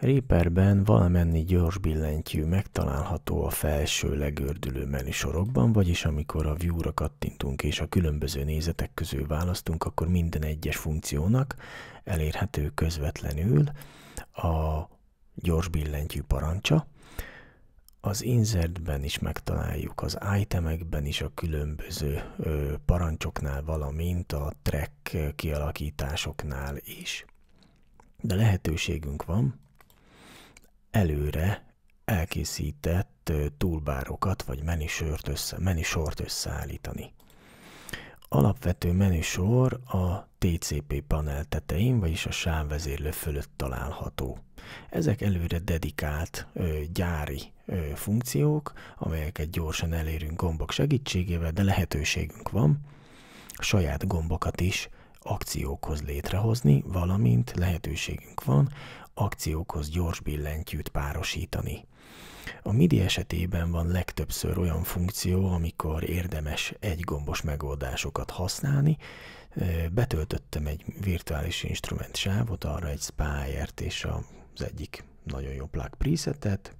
Réperben valamennyi gyors billentyű megtalálható a felső legördülő menüsorokban, vagyis amikor a view-ra kattintunk és a különböző nézetek közül választunk, akkor minden egyes funkciónak elérhető közvetlenül a gyors billentyű parancsa. Az insertben is megtaláljuk, az itemekben is a különböző parancsoknál, valamint a track kialakításoknál is. De lehetőségünk van előre elkészített túlbárokat vagy menüsort, össze, menisort összeállítani. Alapvető menüsor a TCP panel tetején, vagyis a sávvezérlő fölött található. Ezek előre dedikált ö, gyári ö, funkciók, amelyeket gyorsan elérünk gombok segítségével, de lehetőségünk van saját gombokat is akciókhoz létrehozni, valamint lehetőségünk van akciókhoz gyors billentyűt párosítani. A MIDI esetében van legtöbbször olyan funkció, amikor érdemes egygombos megoldásokat használni. Betöltöttem egy virtuális instrument sávot, arra egy spire és az egyik nagyon jó plug presetet,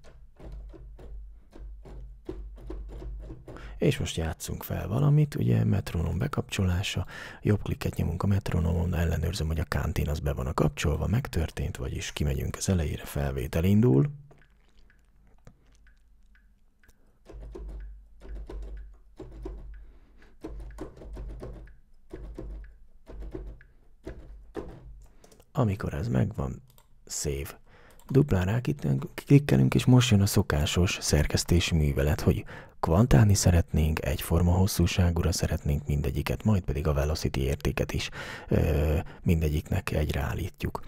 és most játszunk fel valamit, ugye metronom bekapcsolása, jobb klikket nyomunk a metronomon, ellenőrzöm, hogy a kántin az be van a kapcsolva, megtörtént, vagyis kimegyünk az elejére, felvétel indul, Amikor ez megvan, save. Duplán klikkelünk, és most jön a szokásos szerkesztési művelet, hogy Kvantálni szeretnénk, egyforma hosszúságúra szeretnénk mindegyiket, majd pedig a velocity értéket is ö, mindegyiknek egyre állítjuk.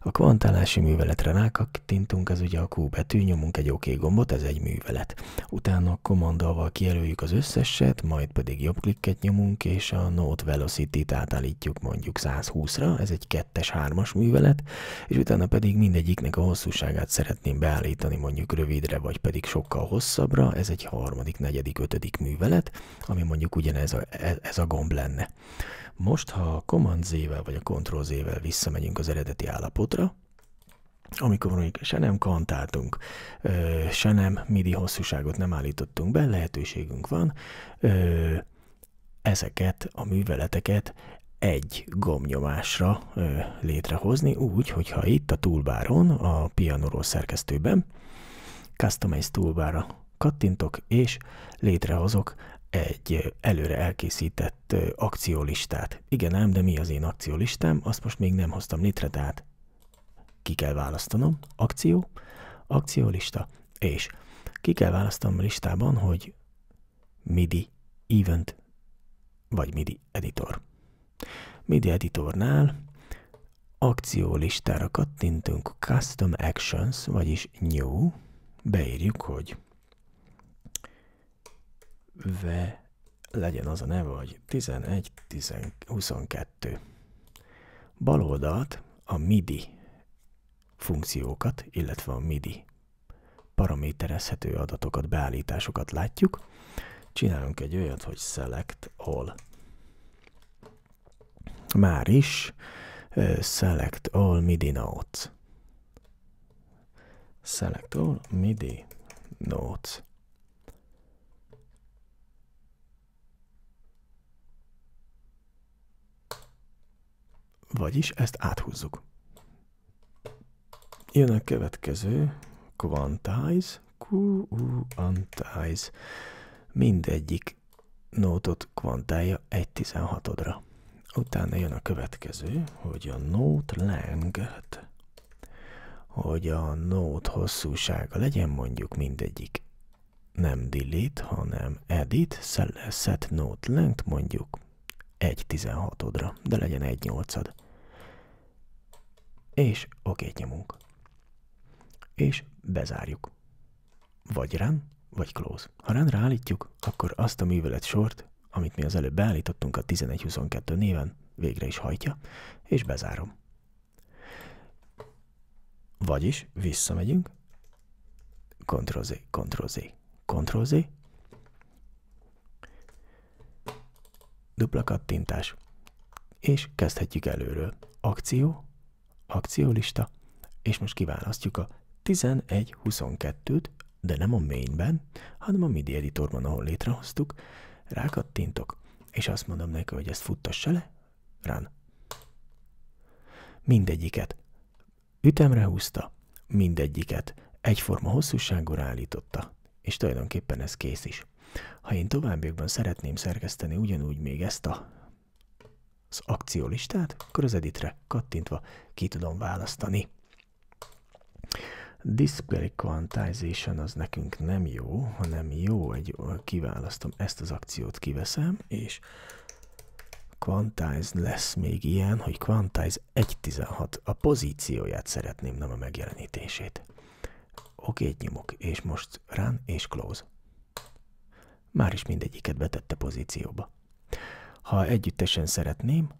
A kvantálási műveletre rákattintunk, ez ugye a Q betű, nyomunk egy OK gombot, ez egy művelet. Utána kommandával kijelöljük az összeset, majd pedig jobb klikket nyomunk, és a Node Velocity-t átállítjuk mondjuk 120-ra, ez egy 2-3-as művelet, és utána pedig mindegyiknek a hosszúságát szeretném beállítani mondjuk rövidre, vagy pedig sokkal hosszabbra, ez egy harmadik negyedik, ötödik művelet, ami mondjuk ugyanez a, e, ez a gomb lenne. Most, ha a Command Z-vel vagy a Control Z-vel visszamegyünk az eredeti állapotra, amikor mondjuk se nem kantáltunk, se nem midi hosszúságot nem állítottunk be, lehetőségünk van ezeket a műveleteket egy gomnyomásra létrehozni, úgy, hogyha itt a toolbaron, a pianoról szerkesztőben, Customize toolbára Kattintok, és létrehozok egy előre elkészített akciólistát. Igen ám, de mi az én akciólistám? Azt most még nem hoztam létre, tehát ki kell választanom. Akció, akciólista, és ki kell választanom a listában, hogy MIDI event, vagy MIDI editor. MIDI editornál akciólistára kattintunk Custom Actions, vagyis New, beírjuk, hogy ve legyen az a neve, hogy 11, 10, 22. Baloldalt a MIDI funkciókat, illetve a MIDI paraméterezhető adatokat, beállításokat látjuk. Csinálunk egy olyat, hogy select all. Már is select all MIDI notes. Select all MIDI notes. Vagyis ezt áthúzzuk. Jön a következő, quantize, quantize. Mindegyik nótot kvantálja 16 odra Utána jön a következő, hogy a note length, hogy a note hosszúsága legyen mondjuk mindegyik nem delete, hanem edit, set note length mondjuk 16 odra de legyen egy nyolcad és okét nyomunk. És bezárjuk. Vagy run, vagy close. Ha runra állítjuk, akkor azt a művelet sort, amit mi az előbb beállítottunk a 1122 néven, végre is hajtja, és bezárom. Vagyis visszamegyünk, Ctrl-Z, Ctrl-Z, Ctrl-Z, dupla kattintás, és kezdhetjük előről. Akció, akciólista, és most kiválasztjuk a 1122 t de nem a mainben, hanem a MIDI editorban, ahol létrehoztuk, rákattintok, és azt mondom neki, hogy ezt futtassa le, rán. Mindegyiket ütemre húzta, mindegyiket egyforma hosszúságúra állította, és tulajdonképpen ez kész is. Ha én továbbiakban szeretném szerkeszteni ugyanúgy még ezt a az akciólistát, akkor az editre kattintva ki tudom választani. Display Quantization az nekünk nem jó, hanem jó, egy kiválasztom ezt az akciót, kiveszem, és Quantize lesz még ilyen, hogy Quantize 1.16 a pozícióját szeretném, nem a megjelenítését. Oké, nyomok, és most run és close. Már is mindegyiket betette pozícióba. Ha együttesen szeretném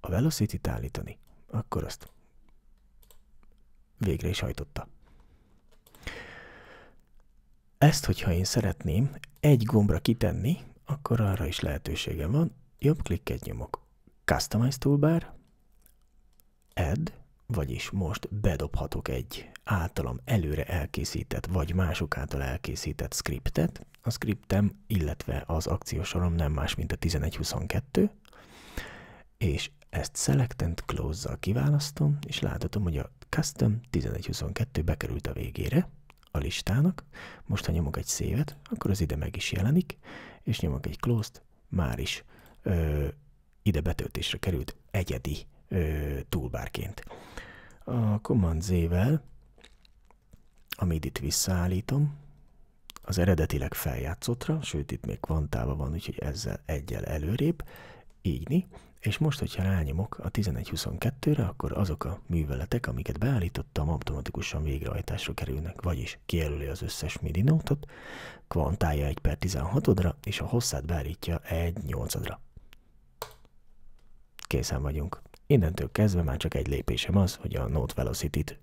a velocity állítani, akkor azt végre is hajtotta. Ezt, hogyha én szeretném egy gombra kitenni, akkor arra is lehetőségem van. Jobb klikket nyomok. Customize toolbar, add, vagyis most bedobhatok egy általam előre elkészített, vagy mások által elkészített scriptet. A scriptem, illetve az akciósorom nem más, mint a 1122, és ezt Select and Close-zal kiválasztom, és láthatom, hogy a Custom 1122 bekerült a végére a listának. Most, ha nyomok egy szévet, akkor az ide meg is jelenik, és nyomok egy Close-t, már is ö, ide betöltésre került egyedi ö, toolbarként. A Command Z-vel amit itt visszaállítom, az eredetileg feljátszottra, sőt itt még kvantálva van, úgyhogy ezzel egyel előrébb, ígyni, és most, hogyha rányomok a 11.22-re, akkor azok a műveletek, amiket beállítottam, automatikusan végrehajtásra kerülnek, vagyis kijelöli az összes MIDI notot, kvantálja 1 per 16-odra, és a hosszát beállítja 1 8-odra. Készen vagyunk. Innentől kezdve már csak egy lépésem az, hogy a note velocity-t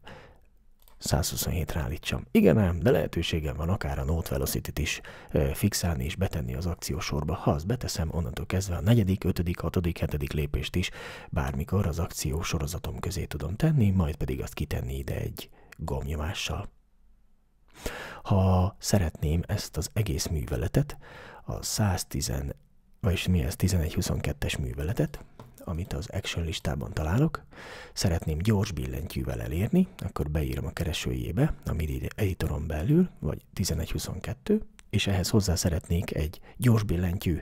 127-re állítsam. Igen ám, de lehetőségem van akár a Note Velocity-t is ö, fixálni és betenni az akciósorba. Ha azt beteszem, onnantól kezdve a negyedik, ötödik, hatodik, hetedik lépést is bármikor az akció sorozatom közé tudom tenni, majd pedig azt kitenni ide egy gomnyomással. Ha szeretném ezt az egész műveletet, a 110, vagyis mi ez, 1122-es műveletet, amit az action listában találok, szeretném gyors billentyűvel elérni, akkor beírom a keresőjébe, a MIDI editoron belül, vagy 1122, és ehhez hozzá szeretnék egy gyors billentyű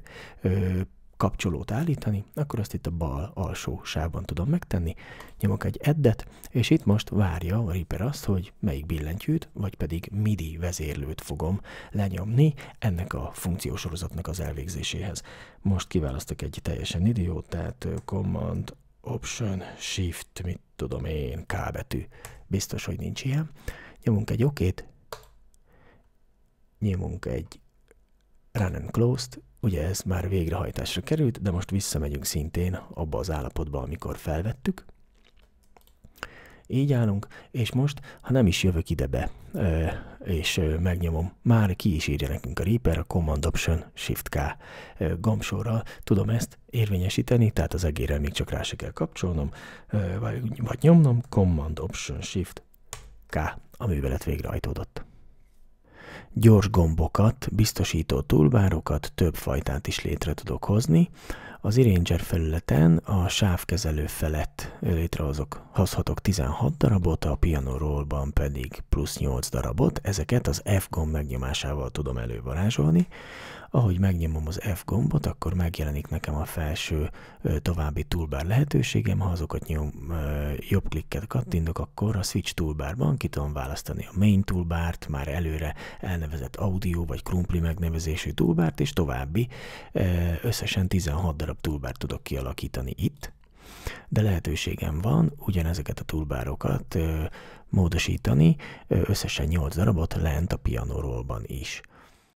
kapcsolót állítani, akkor azt itt a bal alsó sávban tudom megtenni. Nyomok egy eddet, és itt most várja a Reaper azt, hogy melyik billentyűt, vagy pedig MIDI vezérlőt fogom lenyomni ennek a funkciósorozatnak az elvégzéséhez. Most kiválasztok egy teljesen idiót, tehát Command, Option, Shift, mit tudom én, K betű. Biztos, hogy nincs ilyen. Nyomunk egy okét, nyomunk egy Run and Closed, Ugye ez már végrehajtásra került, de most visszamegyünk szintén abba az állapotba, amikor felvettük. Így állunk, és most, ha nem is jövök ide be, és megnyomom, már ki is írja nekünk a Reaper, a Command Option Shift K gomsorral, tudom ezt érvényesíteni, tehát az egérrel még csak rá se kell kapcsolnom, vagy nyomnom, Command Option Shift K, a művelet végrehajtódott gyors gombokat, biztosító túlvárokat, több fajtát is létre tudok hozni. Az iRanger felületen a sávkezelő felett létrehozok, hozhatok 16 darabot, a piano rollban pedig plusz 8 darabot. Ezeket az F gomb megnyomásával tudom elővarázsolni. Ahogy megnyomom az F gombot, akkor megjelenik nekem a felső további toolbar lehetőségem. Ha azokat nyom, jobb klikket kattintok, akkor a Switch toolbarban ki tudom választani a Main toolbart, már előre elnevezett Audio vagy Krumpli megnevezésű toolbart, és további összesen 16 darab toolbart tudok kialakítani itt de lehetőségem van ugyanezeket a toolbárokat módosítani, összesen 8 darabot lent a pianorólban is.